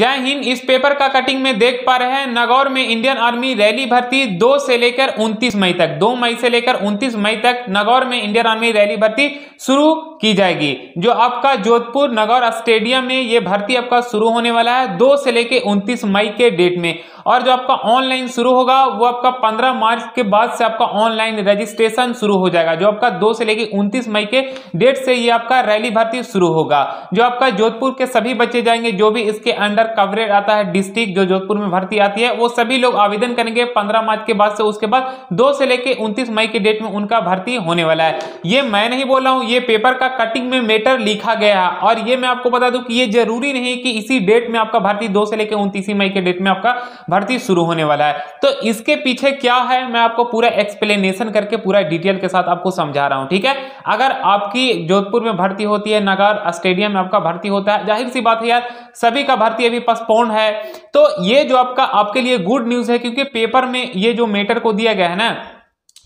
जय हिंद इस पेपर का कटिंग में देख पा रहे हैं नगौर में इंडियन आर्मी रैली भर्ती दो से लेकर 29 मई तक 2 मई से लेकर 29 मई तक नगौर में इंडियन आर्मी रैली भर्ती शुरू की जाएगी जो आपका जोधपुर नगौर स्टेडियम में ये भर्ती आपका शुरू होने वाला है दो से लेकर 29 मई के डेट में और जो आपका ऑनलाइन शुरू होगा वो आपका 15 मार्च के बाद से आपका ऑनलाइन रजिस्ट्रेशन शुरू हो जाएगा जो आपका दो से लेकर 29 मई के डेट से ये आपका रैली भर्ती शुरू होगा जो आपका जोधपुर के सभी बच्चे जाएंगे जो भी इसके अंडर अंदर कवरेज आता है डिस्ट्रिक्ट जो जोधपुर में भर्ती आती है वो सभी लोग आवेदन करेंगे पंद्रह मार्च के बाद से उसके बाद दो से लेकर उनतीस मई के डेट में उनका भर्ती होने वाला है ये मैं नहीं बोल रहा हूँ ये पेपर का कटिंग में मेटर लिखा गया और ये मैं आपको बता दूं कि ये जरूरी नहीं कि इसी डेट में आपका भर्ती दो से लेकर उनतीस मई के डेट में आपका भर्ती शुरू होने वाला है तो इसके पीछे क्या है मैं आपको पूरा एक्सप्लेनेशन करके पूरा डिटेल के साथ आपको समझा रहा हूँ ठीक है अगर आपकी जोधपुर में भर्ती होती है नगर स्टेडियम में आपका भर्ती होता है जाहिर सी बात है यार सभी का भर्ती भी postponed है तो ये जो आपका आपके लिए गुड न्यूज है क्योंकि पेपर में ये जो मैटर को दिया गया है ना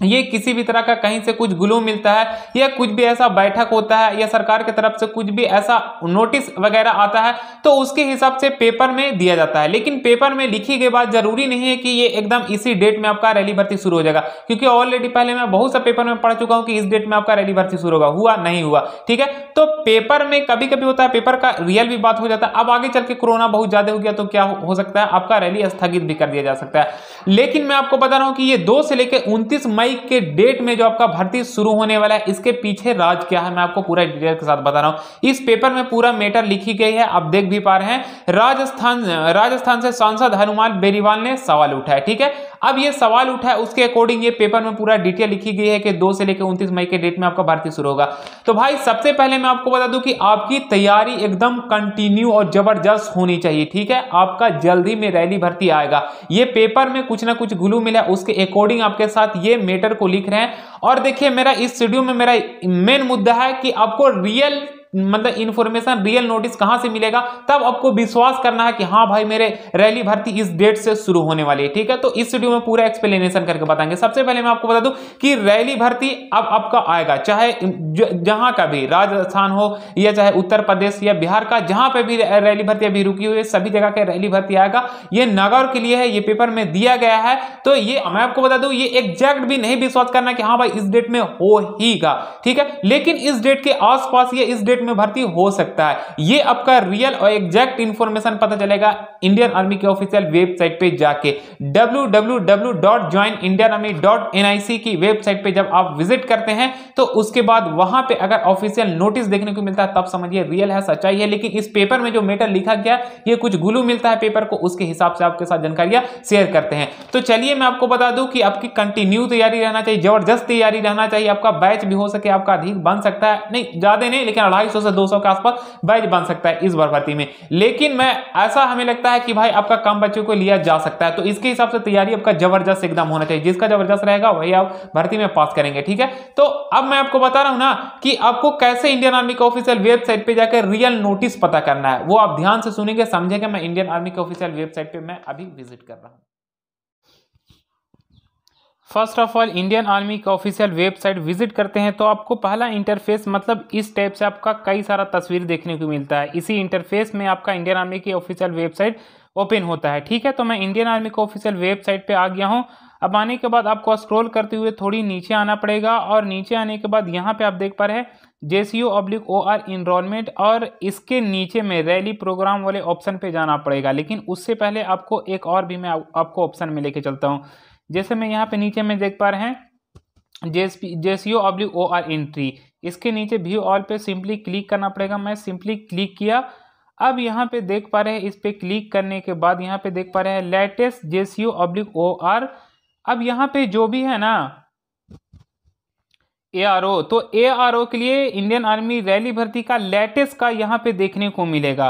ये किसी भी तरह का कहीं से कुछ ग्लू मिलता है या कुछ भी ऐसा बैठक होता है या सरकार की तरफ से कुछ भी ऐसा नोटिस वगैरह आता है तो उसके हिसाब से पेपर में दिया जाता है लेकिन पेपर में लिखी गई बात जरूरी नहीं है कि ये एकदम इसी डेट में आपका रैली भर्ती शुरू हो जाएगा क्योंकि ऑलरेडी पहले मैं बहुत सा पेपर में पढ़ चुका हूँ कि इस डेट में आपका रैली भर्ती शुरू होगा हुआ नहीं हुआ ठीक है तो पेपर में कभी कभी होता है पेपर का रियल भी बात हो जाता है अब आगे चल के कोरोना बहुत ज्यादा हो गया तो क्या हो सकता है आपका रैली स्थगित भी कर दिया जा सकता है लेकिन मैं आपको बता रहा हूँ कि ये दो से लेकर उनतीस मई मई के डेट में जो आपका भर्ती शुरू होने वाला है इसके पीछे राज क्या है मैं आपको पूरा डिटेल के साथ बता रहा हूं इस पेपर में पूरा मेटर लिखी गई है आप देख भी पा रहे हैं राजस्थान राजस्थान से सांसद हनुमान बेरीवाल ने सवाल उठाया ठीक है अब ये सवाल उठा है उसके अकॉर्डिंग ये पेपर में पूरा डिटेल लिखी गई है कि दो से लेकर उनतीस मई के डेट में आपका भर्ती शुरू होगा तो भाई सबसे पहले मैं आपको बता दूं कि आपकी तैयारी एकदम कंटिन्यू और जबरदस्त होनी चाहिए ठीक है आपका जल्दी में रैली भर्ती आएगा ये पेपर में कुछ ना कुछ गुलू मिला उसके अकॉर्डिंग आपके साथ ये मैटर को लिख रहे हैं और देखिए मेरा इस वीडियो में मेरा मेन मुद्दा है कि आपको रियल मतलब इन्फॉर्मेशन रियल नोटिस कहां से मिलेगा तब आपको विश्वास करना है कि हाँ भाई मेरे रैली भर्ती इस डेट से शुरू होने वाली है ठीक है तो इस वीडियो में पूरा एक्सप्लेनेशन करके बताएंगे सबसे पहले मैं आपको बता दूं कि रैली भर्ती अब आपका आएगा चाहे जहां का भी राजस्थान हो या चाहे उत्तर प्रदेश या बिहार का जहां पर भी रैली भर्ती अभी रुकी हुई है सभी जगह का रैली भर्ती आएगा ये नगर के लिए है ये पेपर में दिया गया है तो ये मैं आपको बता दू ये एग्जैक्ट भी नहीं विश्वास करना कि हाँ भाई इस डेट में हो ही ठीक है लेकिन इस डेट के आसपास या इस डेट ग्रेड में भर्ती हो सकता है ये आपका रियल और एग्जैक्ट इंफॉर्मेशन पता चलेगा इंडियन आर्मी के ऑफिशियल वेबसाइट पे जाके www.joinindianarmy.nic की वेबसाइट पे जब आप विजिट करते हैं तो उसके बाद वहां पे अगर ऑफिशियल नोटिस देखने को मिलता है तब समझिए रियल है सच्चाई है लेकिन इस पेपर में जो मेटर लिखा गया ये कुछ गुलू मिलता है पेपर को उसके हिसाब से आपके साथ जानकारियां शेयर करते हैं तो चलिए मैं आपको बता दूं कि आपकी कंटिन्यू तैयारी रहना चाहिए जबरदस्त तैयारी रहना चाहिए आपका बैच भी हो सके आपका अधिक बन सकता है नहीं ज्यादा नहीं लेकिन अढ़ाई 150 से 200 के आसपास बैच बन सकता है इस बार भर्ती में लेकिन मैं ऐसा हमें लगता है कि भाई आपका कम बच्चों को लिया जा सकता है तो इसके हिसाब से तैयारी आपका जबरदस्त एकदम होना चाहिए जिसका जबरदस्त रहेगा वही आप भर्ती में पास करेंगे ठीक है तो अब मैं आपको बता रहा हूं ना कि आपको कैसे इंडियन आर्मी के ऑफिशियल वेबसाइट पर जाकर रियल नोटिस पता करना है वो आप ध्यान से सुनेंगे समझेंगे मैं इंडियन आर्मी के ऑफिशियल वेबसाइट पर मैं अभी विजिट कर रहा हूँ first of all Indian army का ऑफिशियल वेबसाइट विजिट करते हैं तो आपको पहला इंटरफेस मतलब इस टाइप से आपका कई सारा तस्वीर देखने को मिलता है इसी इंटरफेस में आपका इंडियन आर्मी की ऑफिशियल वेबसाइट ओपन होता है ठीक है तो मैं इंडियन आर्मी के ऑफिशियल वेबसाइट पे आ गया हूँ अब आने के बाद आपको स्क्रॉल करते हुए थोड़ी नीचे आना पड़ेगा और नीचे आने के बाद यहाँ पे आप देख पा रहे हैं J C U oblique O R enrolment और इसके नीचे में रैली प्रोग्राम वाले ऑप्शन पे जाना पड़ेगा लेकिन उससे पहले आपको एक और भी मैं आपको ऑप्शन में लेके चलता हूँ जैसे मैं यहाँ पे नीचे में देख पा रहे हैं जेस JCO oblique O R entry इसके नीचे व्यू ऑल पे सिंपली क्लिक करना पड़ेगा मैं सिंपली क्लिक किया अब यहाँ पे देख पा रहे हैं इस पर क्लिक करने के बाद यहाँ पे देख पा रहे हैं latest JCO oblique O R अब यहाँ पे जो भी है ना ए आर ओ तो ए आर ओ के लिए इंडियन आर्मी रैली भर्ती का लेटेस्ट का यहाँ पे देखने को मिलेगा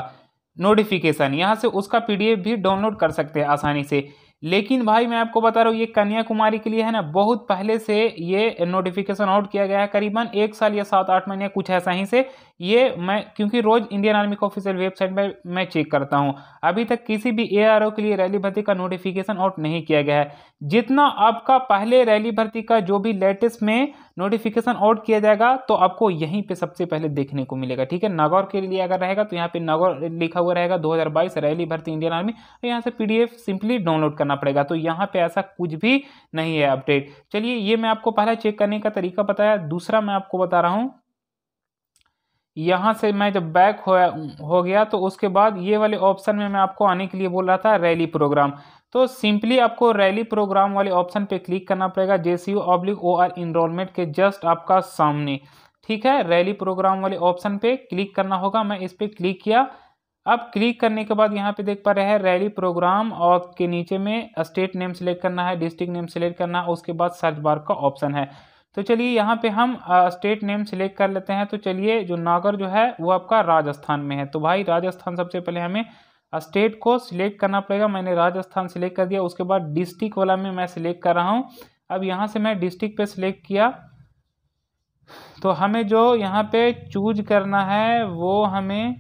नोटिफिकेशन यहाँ से उसका पीडीएफ भी डाउनलोड कर सकते हैं आसानी से लेकिन भाई मैं आपको बता रहा हूँ ये कन्याकुमारी के लिए है ना बहुत पहले से ये नोटिफिकेशन आउट किया गया है करीबन एक साल या सात आठ महीने कुछ ऐसा ही से ये मैं क्योंकि रोज़ इंडियन आर्मी का ऑफिशियल वेबसाइट पर मैं चेक करता हूँ अभी तक किसी भी ए के लिए रैली भर्ती का नोटिफिकेशन आउट नहीं किया गया है जितना आपका पहले रैली भर्ती का जो भी लेटेस्ट में नोटिफिकेशन आउट किया जाएगा तो आपको यहीं पे सबसे पहले देखने को मिलेगा ठीक है नागौर के लिए अगर रहेगा तो यहाँ पे नागौर लिखा हुआ रहेगा 2022 रैली भर्ती इंडियन आर्मी तो यहाँ से पीडीएफ सिंपली डाउनलोड करना पड़ेगा तो यहाँ पे ऐसा कुछ भी नहीं है अपडेट चलिए ये मैं आपको पहला चेक करने का तरीका बताया दूसरा मैं आपको बता रहा हूँ यहाँ से मैं जब बैक हो गया तो उसके बाद ये वाले ऑप्शन में मैं आपको आने के लिए बोल रहा था रैली प्रोग्राम तो सिंपली आपको रैली प्रोग्राम वाले ऑप्शन पे क्लिक करना पड़ेगा J C U oblique O R enrolment के जस्ट आपका सामने ठीक है रैली प्रोग्राम वाले ऑप्शन पे क्लिक करना होगा मैं इस पर क्लिक किया अब क्लिक करने के बाद यहाँ पे देख पा रहे हैं रैली प्रोग्राम और के नीचे में स्टेट नेम सिलेक्ट करना है डिस्ट्रिक्ट नेम सिलेक्ट करना है उसके बाद सर्च बार का ऑप्शन है तो चलिए यहाँ पे हम स्टेट नेम सिलेक्ट कर लेते हैं तो चलिए जो नागर जो है वो आपका राजस्थान में है तो भाई राजस्थान सबसे पहले हमें स्टेट को सिलेक्ट करना पड़ेगा मैंने राजस्थान सिलेक्ट कर दिया उसके बाद डिस्ट्रिक्ट वाला में मैं सिलेक्ट कर रहा हूँ अब यहाँ से मैं डिस्ट्रिक्ट पे सिलेक्ट किया तो हमें जो यहाँ पे चूज करना है वो हमें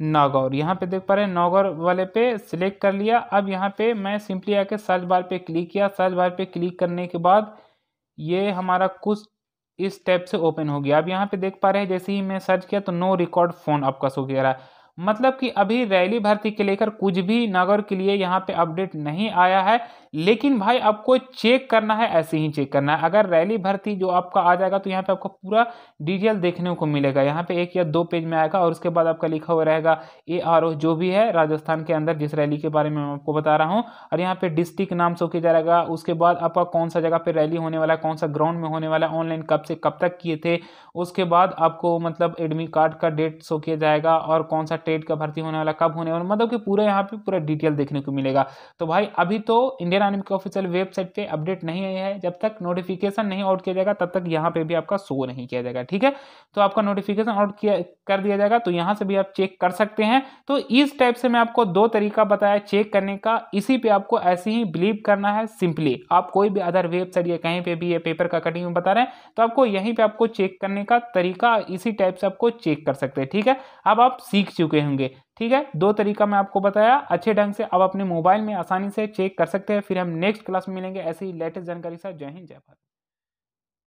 नागौर यहाँ पे देख पा रहे हैं नागौर वाले पे सिलेक्ट कर लिया अब यहाँ पे मैं सिंपली आके सर्च बार पे क्लिक किया सर्च बार पे क्लिक करने के बाद ये हमारा कुछ इस टैब से ओपन हो गया अब यहाँ पे देख पा रहे हैं जैसे ही मैं सर्च किया तो नो रिकॉर्ड फ़ोन आपका शो कह रहा है मतलब कि अभी रैली भर्ती के लेकर कुछ भी नगर के लिए यहाँ पे अपडेट नहीं आया है लेकिन भाई आपको चेक करना है ऐसे ही चेक करना है अगर रैली भर्ती जो आपका आ जाएगा तो यहाँ पे आपको पूरा डिटेल देखने को मिलेगा यहाँ पे एक या दो पेज में आएगा और उसके बाद आपका लिखा हुआ रहेगा ए आर ओ जो भी है राजस्थान के अंदर जिस रैली के बारे में मैं आपको बता रहा हूँ और यहाँ पे डिस्ट्रिक्ट नाम सो किया जाएगा उसके बाद आपका कौन सा जगह पर रैली होने वाला है कौन सा ग्राउंड में होने वाला है ऑनलाइन कब से कब तक किए थे उसके बाद आपको मतलब एडमिट कार्ड का डेट सो किया जाएगा और कौन सा ट्रेड का भर्ती होने वाला कब होने वाला मतलब कि पूरा यहाँ पे पूरा डिटेल देखने को मिलेगा तो भाई अभी तो इंडियन आर्मी की ऑफिशियल वेबसाइट पे अपडेट नहीं आई है जब तक नोटिफिकेशन नहीं आउट किया जाएगा तब तक यहाँ पे भी आपका शो नहीं किया जाएगा ठीक है तो आपका नोटिफिकेशन आउट किया कर दिया जाएगा तो यहाँ से भी आप चेक कर सकते हैं तो इस टाइप से मैं आपको दो तरीका बताया चेक करने का इसी पे आपको ऐसे ही बिलीव करना है सिंपली आप कोई भी अदर वेबसाइट या कहीं पर भी ये पेपर का कटिंग बता रहे हैं तो आपको यहीं पर आपको चेक करने का तरीका इसी टाइप से आपको चेक कर सकते हैं ठीक है अब आप सीख चुके चुके होंगे ठीक है दो तरीका मैं आपको बताया अच्छे ढंग से आप अपने मोबाइल में आसानी से चेक कर सकते हैं फिर हम नेक्स्ट क्लास में मिलेंगे ऐसी ही लेटेस्ट जानकारी साथ जय हिंद जय भारत